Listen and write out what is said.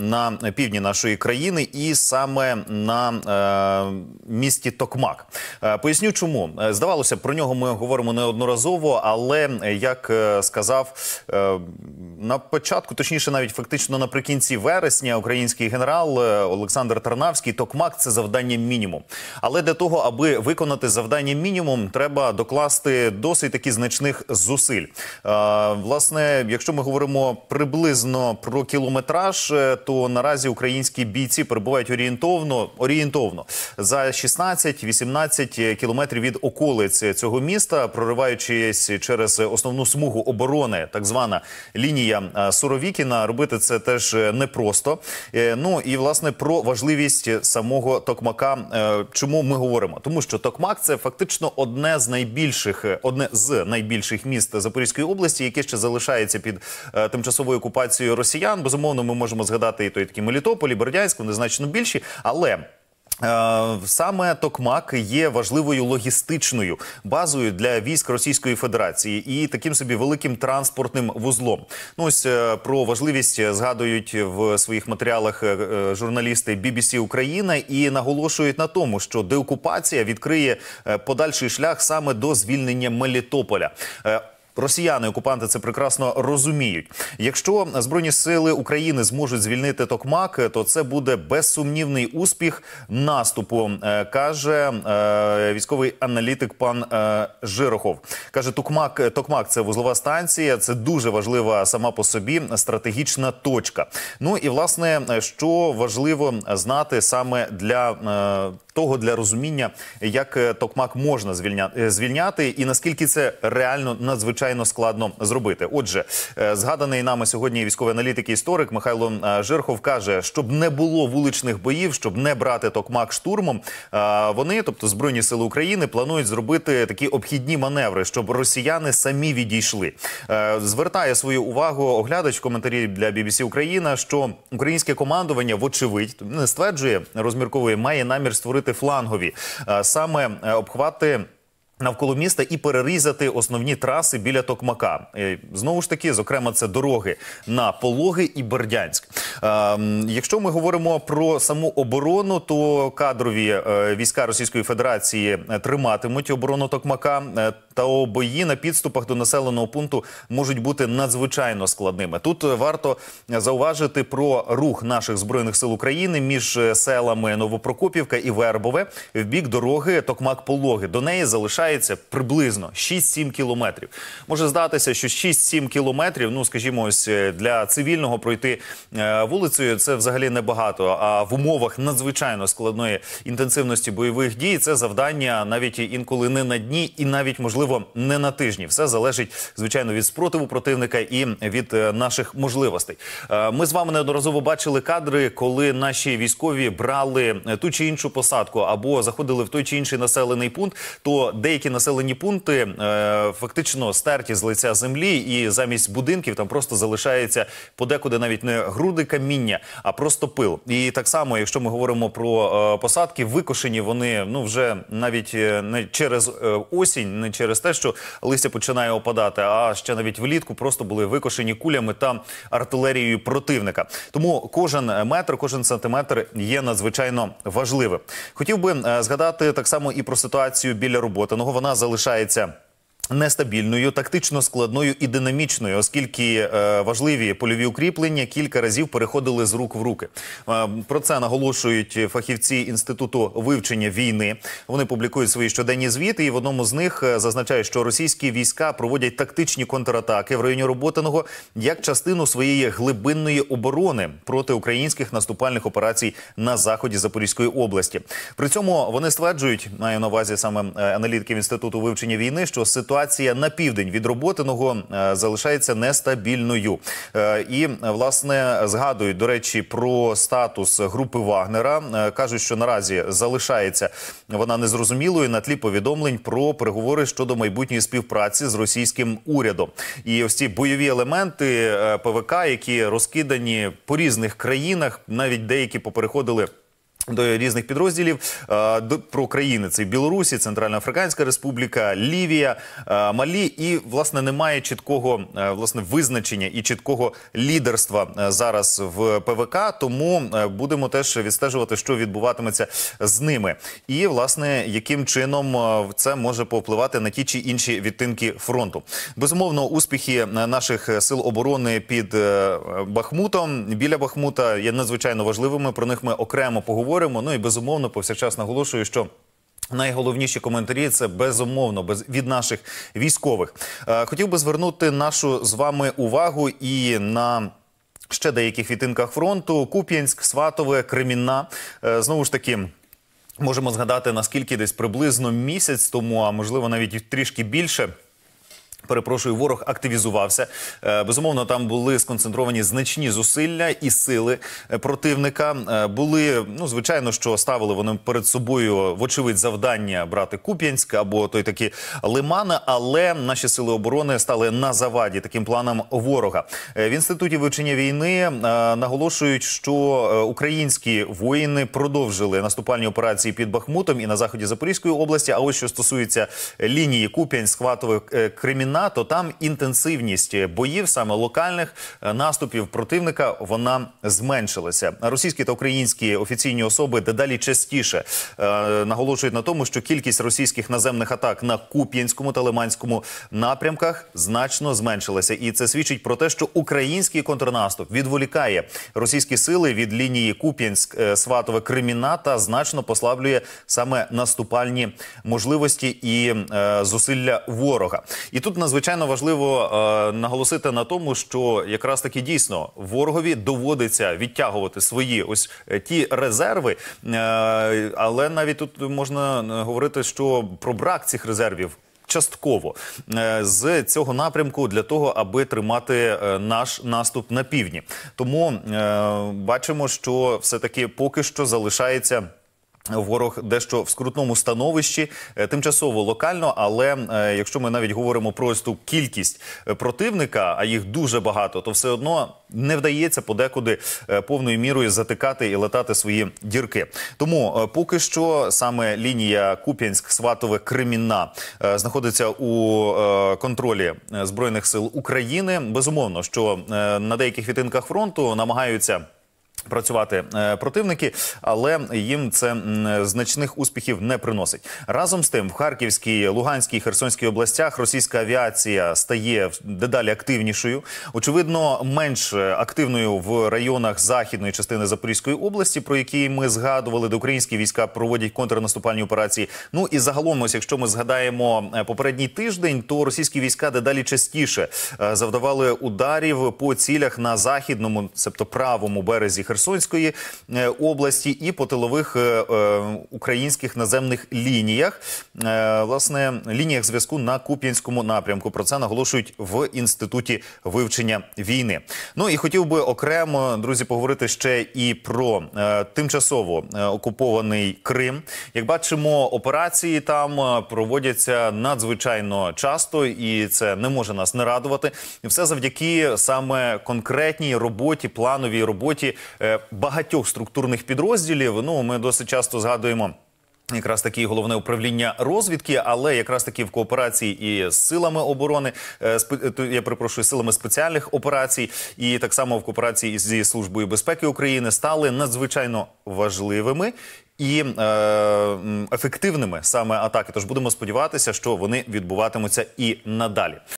на півдні нашої країни, і саме на е, місті Токмак. Е, поясню, чому е, здавалося про нього. Ми говоримо неодноразово, але е, як е, сказав е, на початку, точніше, навіть фактично наприкінці вересня, український генерал Олександр Тарнавський, Токмак це завдання мінімум. Але для того, аби виконати завдання мінімум, треба докласти досить таки значних зусиль. Е, власне, якщо ми говоримо приблизно про кілометраж, то то наразі українські бійці перебувають орієнтовно орієнтовно за 16-18 кілометрів від околиць цього міста, прориваючись через основну смугу оборони, так звана лінія е, Суровікіна. Робити це теж е, непросто. Е, ну і власне про важливість самого Токмака. Чому ми говоримо? Тому що Токмак це фактично одне з найбільших, одне з найбільших міст Запорізької області, яке ще залишається під тимчасовою окупацією росіян. Безумовно, ми можемо згадати втрати і той такі Мелітополі, Бердянськ, вони значно більші, але. Е, саме Токмак є важливою логістичною базою для військ Російської Федерації і таким собі великим транспортним вузлом. Ну ось е, про важливість згадують в своїх матеріалах е, журналісти BBC Україна і наголошують на тому, що деокупація відкриє подальший шлях саме до звільнення Мелітополя. Росіяни, окупанти це прекрасно розуміють. Якщо збройні сили України зможуть звільнити Токмак, то це буде безсумнівний успіх наступу, е, каже е, військовий аналітик пан е, Жирохов. каже Токмак, Токмак це вузлова станція. Це дуже важлива сама по собі стратегічна точка. Ну і власне, що важливо знати саме для того для розуміння, як Токмак можна звільняти звільняти, і наскільки це реально надзвичайно надзвичайно складно зробити. Отже, е, згаданий нами сьогодні військовий аналітик і історик Михайло е, Жирхов каже, щоб не було вуличних боїв, щоб не брати токмак штурмом. Е, вони, тобто збройні сили України, планують зробити такі обхідні маневри, щоб росіяни самі відійшли. Звертає свою увагу оглядач в коментарі для BBC Україна, що українське командування, вочевидь, не стверджує розмірковує, має намір створити флангові саме обхвати. Навколо міста і перерізати основні траси біля Токмака. Е, знову ж таки, зокрема, це дороги на Пологи і Бердянськ. Ем, якщо ми говоримо про саму оборону, то кадрові е, війська Російської Федерації е, триматимуть оборону Токмака та бої на підступах до населеного пункту можуть бути надзвичайно складними. Тут е, варто зауважити про рух наших збройних сил України між е, селами Новопрокопівка і Вербове в бік дороги Токмак-Пологи. До неї залишається приблизно 6-7 кілометрів. Може здатися, що 6-7 кілометрів, ну скажімо, ось е, для цивільного пройти вулицею це взагалі небагато. А в умовах надзвичайно складної інтенсивності бойових дій це завдання навіть інколи не на дні, і навіть можливо можливо, не на тижні. Все залежить звичайно від спротиву противника і від е, наших можливостей. Е, ми з вами неодноразово бачили кадри, коли наші військові брали е, ту чи іншу посадку або заходили в той чи інший населений пункт. То деякі населені пункти фактично стерті з лиця землі, і замість будинків там просто залишається подекуди навіть не груди каміння, а просто пил. І так само, якщо ми говоримо про посадки, викошені вони ну вже навіть не через осінь, не через через те, що листя починає опадати. А ще навіть влітку просто були викошені кулями та артилерією противника. Тому кожен метр, кожен сантиметр є надзвичайно важливим. Хотів би е, згадати так само і про ситуацію біля роботи. Вона залишається. Нестабільною, тактично складною і динамічною, оскільки е, важливі польові укріплення кілька разів переходили з рук в руки. Е, про це наголошують фахівці інституту вивчення війни. Вони публікують свої щоденні звіти, і в одному з них е, зазначають, що російські війська проводять тактичні контратаки в районі роботиного як частину своєї глибинної оборони проти українських наступальних операцій на заході Запорізької області. При цьому вони стверджують, маю на увазі саме е, аналітики інституту вивчення війни, що ситуація ситуація на південь від роботиного е, залишається нестабільною. Е, і власне згадують до речі про статус групи Вагнера. Е, кажуть, що наразі залишається вона незрозумілою на тлі повідомлень про переговори щодо майбутньої співпраці з російським урядом. І ось ці бойові елементи ПВК, які розкидані по різних країнах, навіть деякі попереходили. До різних підрозділів е, до про країни це Білорусі, Центральноафриканська Республіка, Лівія, е, Малі, і власне немає чіткого е, власне визначення і чіткого лідерства зараз в ПВК. Тому будемо теж відстежувати, що відбуватиметься з ними, і власне яким чином це може повпливати на ті чи інші відтинки фронту. Безумовно, успіхи наших сил оборони під Бахмутом біля Бахмута є надзвичайно важливими. Про них ми окремо поговоримо обговоримо. Ну і безумовно, повсякчас наголошую, що. Найголовніші коментарі це безумовно без від наших військових. Е, хотів би звернути нашу з вами увагу і на ще деяких відтинках фронту: Куп'янськ, Сватове, Кремінна. Е, знову ж таки. Можемо згадати наскільки десь приблизно місяць тому, а можливо навіть трішки більше перепрошую, ворог активізувався. Е, безумовно, там були сконцентровані значні зусилля і сили е, противника. Е, були ну звичайно, що ставили вони перед собою вочевидь завдання брати Куп'янськ або той такі лимани, але наші сили оборони стали на заваді таким планам ворога. В інституті вивчення війни наголошують, що українські воїни продовжили наступальні операції під Бахмутом і на заході Запорізької області. А ось що стосується лінії Куп'янськ, Хватове, кримінал. НАТО, там інтенсивність боїв, саме локальних е, наступів противника, вона зменшилася. Російські та українські офіційні особи дедалі частіше е, наголошують на тому, що кількість російських наземних атак на Куп'янському та Лиманському напрямках значно зменшилася, і це свідчить про те, що український контрнаступ відволікає російські сили від лінії Куп'янськ-Сватове е, Криміна та значно послаблює саме наступальні можливості і е, зусилля ворога. І тут на надзвичайно важливо е, наголосити на тому, що якраз таки дійсно ворогові доводиться відтягувати свої ось е, ті резерви, е, але навіть тут можна е, говорити, що про брак цих резервів. Частково е, з цього напрямку для того, аби тримати наш наступ на півдні. Тому е, бачимо, що все таки поки що залишається. Ворог дещо в скрутному становищі, е, тимчасово локально. Але е, якщо ми навіть говоримо про ось ту кількість е, противника, а їх дуже багато, то все одно не вдається подекуди повною мірою затикати і латати свої дірки. Тому поки що саме лінія Куп'янськ-Сватове Кремінна знаходиться у контролі збройних сил України. Безумовно, що на деяких відтинках фронту намагаються. Працювати е, противники, але їм це значних успіхів не приносить. Разом з тим, в Харківській, Луганській Херсонській областях російська авіація стає дедалі активнішою, очевидно, менш е, активною в районах західної частини Запорізької області, про які ми згадували, де українські війська проводять контрнаступальні операції. Ну і загалом, ось якщо ми згадаємо е, попередній тиждень, то російські війська дедалі частіше завдавали ударів по цілях на західному, тобто правому березі. Херсонської е, області і по тилових е, е, українських наземних лініях, власне, лініях зв'язку на Куп'янському напрямку. Про це наголошують в інституті вивчення війни. Ну і хотів би окремо друзі поговорити ще і про тимчасово окупований Крим. Як бачимо, операції там проводяться надзвичайно часто, і це не може нас не радувати. І все завдяки саме конкретній роботі, плановій роботі Е, багатьох структурних підрозділів. Ну ми досить часто згадуємо. Якраз таки головне управління розвідки, але якраз таки в кооперації і з силами оборони е, е, я перепрошую силами спеціальних операцій, і так само в кооперації зі службою безпеки України стали надзвичайно важливими. І е, ефективними саме атаки, тож будемо сподіватися, що вони відбуватимуться і надалі.